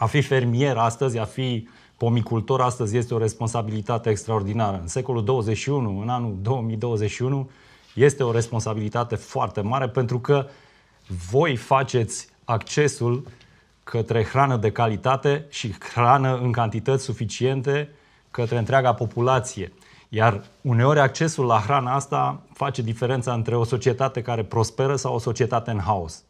A fi fermier astăzi, a fi pomicultor astăzi este o responsabilitate extraordinară. În secolul 21, în anul 2021, este o responsabilitate foarte mare pentru că voi faceți accesul către hrană de calitate și hrană în cantități suficiente către întreaga populație. Iar uneori accesul la hrana asta face diferența între o societate care prosperă sau o societate în haos.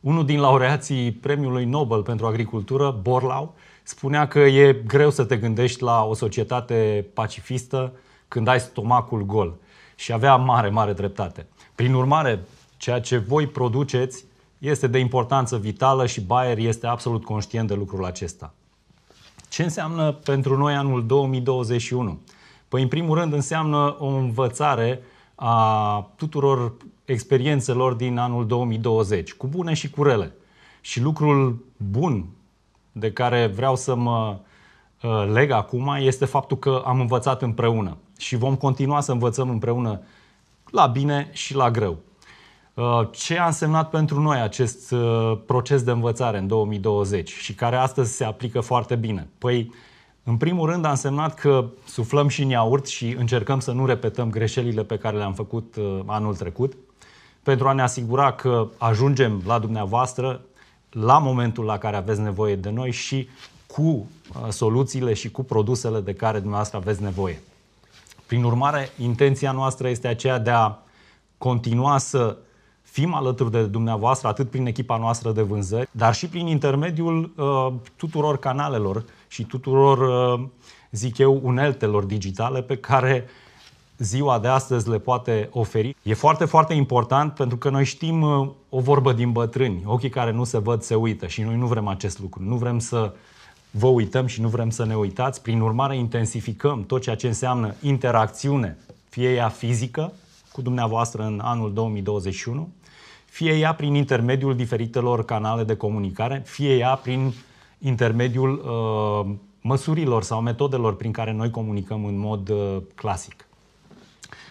Unul din laureații Premiului Nobel pentru Agricultură, Borlau, spunea că e greu să te gândești la o societate pacifistă când ai stomacul gol. Și avea mare, mare dreptate. Prin urmare, ceea ce voi produceți este de importanță vitală și Bayer este absolut conștient de lucrul acesta. Ce înseamnă pentru noi anul 2021? Păi, în primul rând, înseamnă o învățare a tuturor experiențelor din anul 2020, cu bune și cu rele. Și lucrul bun de care vreau să mă uh, leg acum este faptul că am învățat împreună și vom continua să învățăm împreună la bine și la greu. Uh, ce a însemnat pentru noi acest uh, proces de învățare în 2020 și care astăzi se aplică foarte bine? Păi, în primul rând a însemnat că suflăm și în iaurt și încercăm să nu repetăm greșelile pe care le-am făcut uh, anul trecut, pentru a ne asigura că ajungem la dumneavoastră la momentul la care aveți nevoie de noi și cu uh, soluțiile și cu produsele de care dumneavoastră aveți nevoie. Prin urmare, intenția noastră este aceea de a continua să fim alături de dumneavoastră, atât prin echipa noastră de vânzări, dar și prin intermediul uh, tuturor canalelor și tuturor, uh, zic eu, uneltelor digitale pe care ziua de astăzi le poate oferi. E foarte, foarte important pentru că noi știm uh, o vorbă din bătrâni, ochii care nu se văd se uită și noi nu vrem acest lucru. Nu vrem să vă uităm și nu vrem să ne uitați. Prin urmare, intensificăm tot ceea ce înseamnă interacțiune, fie ea fizică cu dumneavoastră în anul 2021, fie ea prin intermediul diferitelor canale de comunicare, fie ea prin intermediul uh, măsurilor sau metodelor prin care noi comunicăm în mod uh, clasic.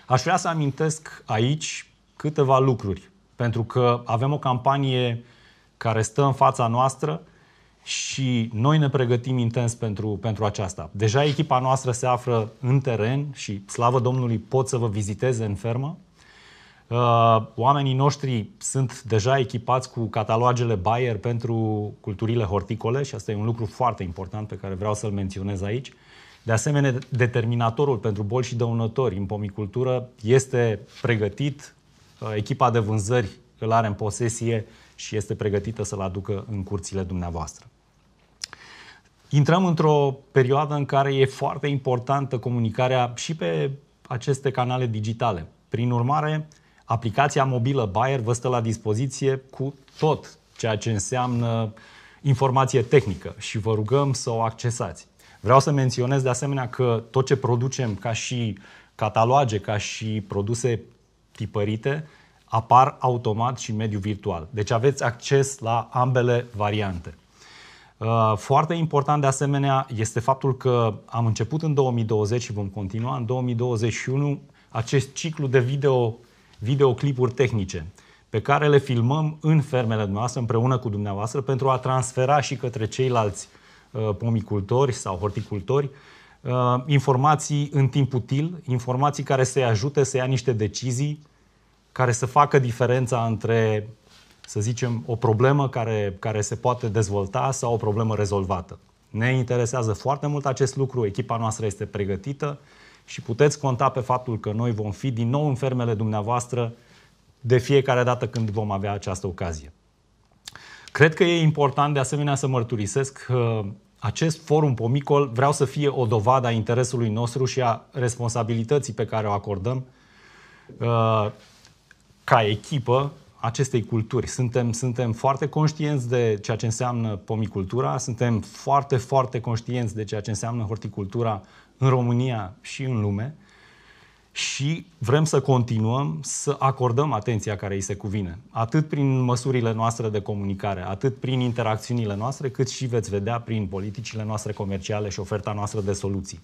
Aș vrea să amintesc aici câteva lucruri, pentru că avem o campanie care stă în fața noastră și noi ne pregătim intens pentru, pentru aceasta. Deja echipa noastră se află în teren și, slavă Domnului, pot să vă viziteze în fermă Uh, oamenii noștri sunt deja echipați cu catalogele Bayer pentru culturile horticole și asta e un lucru foarte important pe care vreau să-l menționez aici. De asemenea, determinatorul pentru boli și dăunători în pomicultură este pregătit, uh, echipa de vânzări îl are în posesie și este pregătită să-l aducă în curțile dumneavoastră. Intrăm într-o perioadă în care e foarte importantă comunicarea și pe aceste canale digitale. Prin urmare, Aplicația mobilă Bayer vă stă la dispoziție cu tot ceea ce înseamnă informație tehnică și vă rugăm să o accesați. Vreau să menționez de asemenea că tot ce producem ca și cataloge, ca și produse tipărite, apar automat și în mediul virtual. Deci aveți acces la ambele variante. Uh, foarte important de asemenea este faptul că am început în 2020 și vom continua în 2021 acest ciclu de video videoclipuri tehnice pe care le filmăm în fermele noastre, împreună cu dumneavoastră, pentru a transfera și către ceilalți uh, pomicultori sau horticultori uh, informații în timp util, informații care să-i ajute să ia niște decizii care să facă diferența între, să zicem, o problemă care, care se poate dezvolta sau o problemă rezolvată. Ne interesează foarte mult acest lucru, echipa noastră este pregătită, și puteți conta pe faptul că noi vom fi din nou în fermele dumneavoastră de fiecare dată când vom avea această ocazie. Cred că e important de asemenea să mărturisesc că acest forum Pomicol vreau să fie o dovadă a interesului nostru și a responsabilității pe care o acordăm uh, ca echipă acestei culturi. Suntem, suntem foarte conștienți de ceea ce înseamnă pomicultura, suntem foarte, foarte conștienți de ceea ce înseamnă horticultura în România și în lume și vrem să continuăm să acordăm atenția care îi se cuvine, atât prin măsurile noastre de comunicare, atât prin interacțiunile noastre, cât și veți vedea prin politicile noastre comerciale și oferta noastră de soluții.